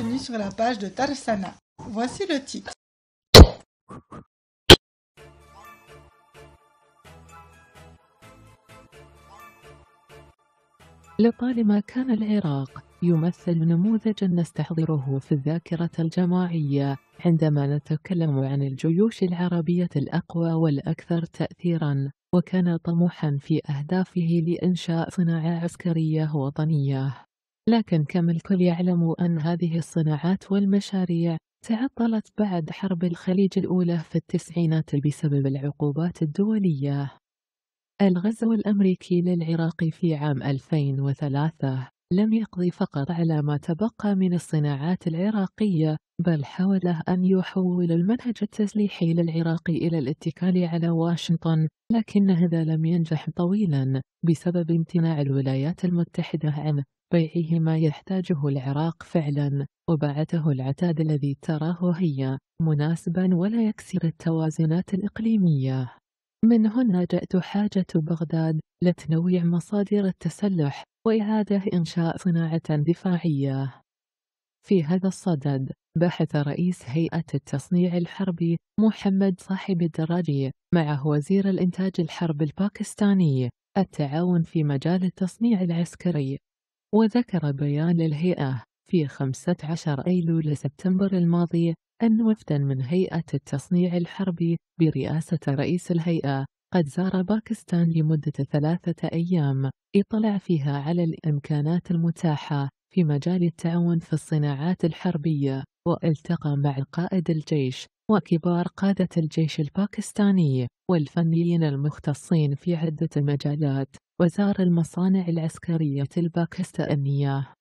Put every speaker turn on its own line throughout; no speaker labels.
bienvenue sur la page de Tarsana. Voici le titre. لطالما كان العراق يمثل نموذجا نستحضره في الذاكرة الجماعية عندما نتكلم عن الجيوش العربية الأقوى والأكثر تأثيرا وكان طموحا في أهدافه لإنشاء صناعة عسكرية وطنية لكن كما الكل يعلم أن هذه الصناعات والمشاريع تعطلت بعد حرب الخليج الأولى في التسعينات بسبب العقوبات الدولية. الغزو الأمريكي للعراق في عام 2003 لم يقضي فقط على ما تبقى من الصناعات العراقية بل حاول أن يحول المنهج التسليحي للعراق إلى الاتكال على واشنطن لكن هذا لم ينجح طويلا بسبب امتناع الولايات المتحدة عنه بيعه ما يحتاجه العراق فعلا وباعته العتاد الذي تراه هي مناسبا ولا يكسر التوازنات الإقليمية من هنا جاءت حاجة بغداد لتنويع مصادر التسلح وإعادة إنشاء صناعة دفاعية في هذا الصدد بحث رئيس هيئة التصنيع الحربي محمد صاحب الدراجي معه وزير الإنتاج الحرب الباكستاني التعاون في مجال التصنيع العسكري وذكر بيان الهيئة في 15 أيلول سبتمبر الماضي أن وفدا من هيئة التصنيع الحربي برئاسة رئيس الهيئة قد زار باكستان لمدة ثلاثة أيام اطلع فيها على الإمكانات المتاحة في مجال التعاون في الصناعات الحربية والتقى مع قائد الجيش وكبار قادة الجيش الباكستاني والفنيين المختصين في عدة مجالات وزار المصانع العسكرية الباكستانية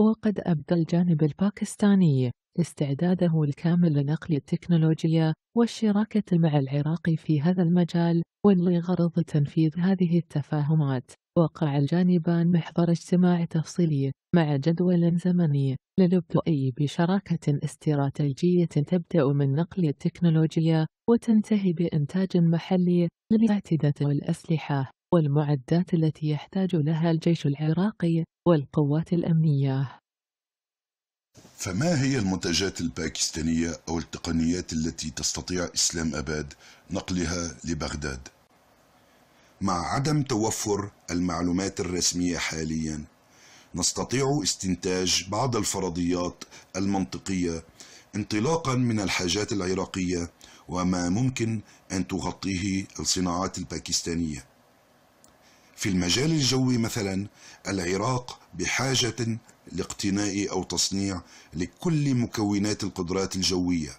وقد أبدى الجانب الباكستاني استعداده الكامل لنقل التكنولوجيا والشراكة مع العراق في هذا المجال واللي تنفيذ هذه التفاهمات وقع الجانبان محضر اجتماع تفصيلي مع جدول زمني للبدء بشراكة استراتيجية تبدأ من نقل التكنولوجيا وتنتهي بإنتاج محلي للأعتدة والأسلحة والمعدات التي يحتاج لها الجيش العراقي والقوات الأمنية
فما هي المنتجات الباكستانية أو التقنيات التي تستطيع إسلام أباد نقلها لبغداد؟ مع عدم توفر المعلومات الرسمية حاليا نستطيع استنتاج بعض الفرضيات المنطقية انطلاقا من الحاجات العراقية وما ممكن أن تغطيه الصناعات الباكستانية في المجال الجوي مثلا العراق بحاجة لاقتناء أو تصنيع لكل مكونات القدرات الجوية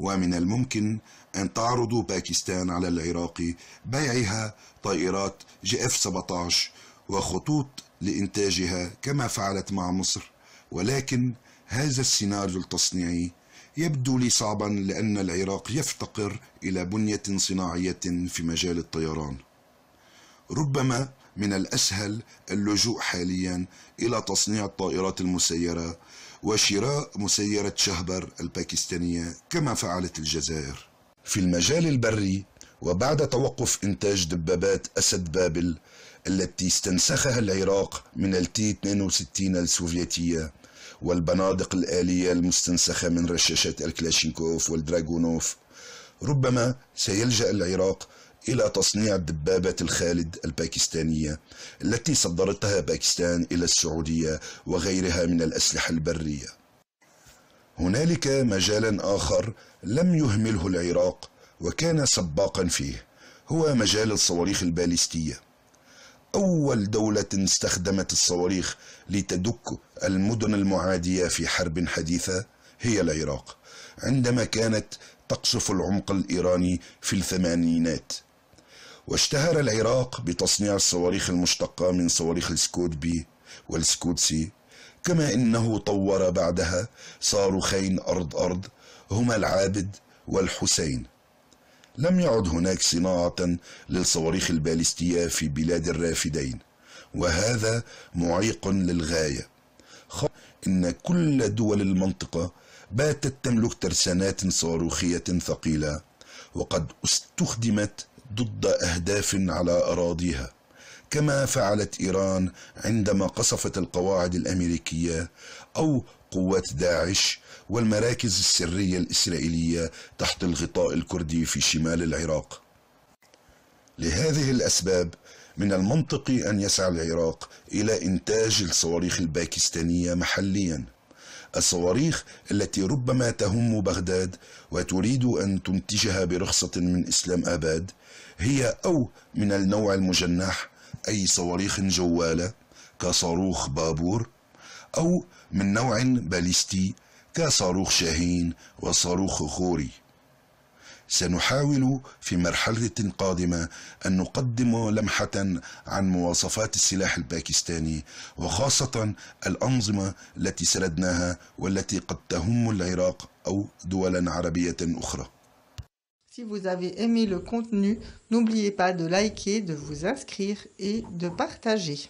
ومن الممكن أن تعرض باكستان على العراق بيعها طائرات جي اف 17 وخطوط لإنتاجها كما فعلت مع مصر ولكن هذا السيناريو التصنيعي يبدو لي صعبا لأن العراق يفتقر إلى بنية صناعية في مجال الطيران ربما من الأسهل اللجوء حاليا إلى تصنيع الطائرات المسيرة وشراء مسيرة شهبر الباكستانية كما فعلت الجزائر في المجال البري وبعد توقف إنتاج دبابات أسد بابل التي استنسخها العراق من التي 62 السوفيتية والبنادق الآلية المستنسخة من رشاشات الكلاشينكوف والدراغونوف ربما سيلجأ العراق إلى تصنيع دبابة الخالد الباكستانية التي صدرتها باكستان إلى السعودية وغيرها من الأسلحة البرية هنالك مجال آخر لم يهمله العراق وكان سباقا فيه هو مجال الصواريخ الباليستية أول دولة استخدمت الصواريخ لتدك المدن المعادية في حرب حديثة هي العراق عندما كانت تقصف العمق الإيراني في الثمانينات واشتهر العراق بتصنيع الصواريخ المشتقة من صواريخ السكود بي والسكوت سي كما انه طور بعدها صاروخين ارض ارض هما العابد والحسين لم يعد هناك صناعة للصواريخ البالستية في بلاد الرافدين وهذا معيق للغاية إن كل دول المنطقة باتت تملك ترسانات صاروخية ثقيلة وقد استخدمت ضد أهداف على أراضيها كما فعلت إيران عندما قصفت القواعد الأمريكية أو قوات داعش والمراكز السرية الإسرائيلية تحت الغطاء الكردي في شمال العراق لهذه الأسباب من المنطقي أن يسعى العراق إلى إنتاج الصواريخ الباكستانية محلياً الصواريخ التي ربما تهم بغداد وتريد أن تنتجها برخصة من إسلام آباد هي أو من النوع المجنح أي صواريخ جوالة كصاروخ بابور أو من نوع باليستي كصاروخ شاهين وصاروخ خوري سنحاول في مرحلة قادمة أن نقدم لمحة عن مواصفات السلاح الباكستاني وخاصة الأنظمة التي سردناها والتي قد تهم العراق أو دولا عربية أخرى
Si vous avez aimé le contenu, n'oubliez pas de liker, de vous inscrire et de partager.